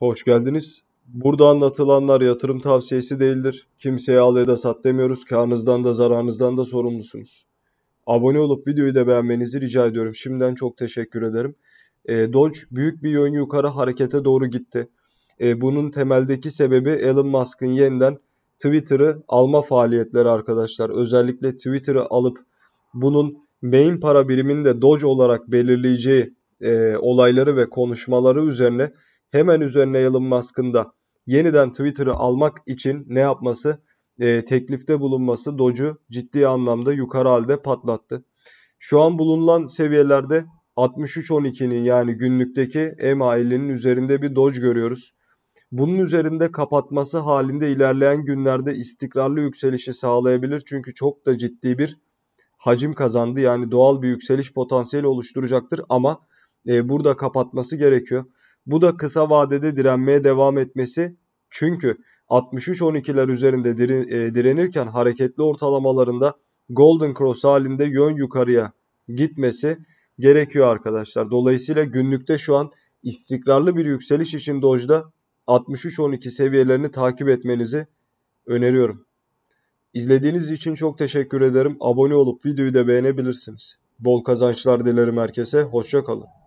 Hoş geldiniz. Burada anlatılanlar yatırım tavsiyesi değildir. Kimseye al ya da sat demiyoruz. Karnınızdan da zararınızdan da sorumlusunuz. Abone olup videoyu da beğenmenizi rica ediyorum. Şimdiden çok teşekkür ederim. E, Doge büyük bir yön yukarı harekete doğru gitti. E, bunun temeldeki sebebi Elon Musk'ın yeniden Twitter'ı alma faaliyetleri arkadaşlar. Özellikle Twitter'ı alıp bunun main para biriminde Doge olarak belirleyeceği e, olayları ve konuşmaları üzerine hemen üzerine Elon Musk'ın da yeniden Twitter'ı almak için ne yapması? E, teklifte bulunması Doge'u ciddi anlamda yukarı halde patlattı. Şu an bulunan seviyelerde 63.12'nin yani günlükteki EMA 50'nin üzerinde bir Doge görüyoruz. Bunun üzerinde kapatması halinde ilerleyen günlerde istikrarlı yükselişi sağlayabilir. Çünkü çok da ciddi bir hacim kazandı. Yani doğal bir yükseliş potansiyeli oluşturacaktır ama e, burada kapatması gerekiyor. Bu da kısa vadede direnmeye devam etmesi çünkü 63-12'ler üzerinde e, direnirken hareketli ortalamalarında Golden Cross halinde yön yukarıya gitmesi gerekiyor arkadaşlar. Dolayısıyla günlükte şu an istikrarlı bir yükseliş için Doge'da 63-12 seviyelerini takip etmenizi öneriyorum. İzlediğiniz için çok teşekkür ederim. Abone olup videoyu da beğenebilirsiniz. Bol kazançlar dilerim herkese. Hoşçakalın.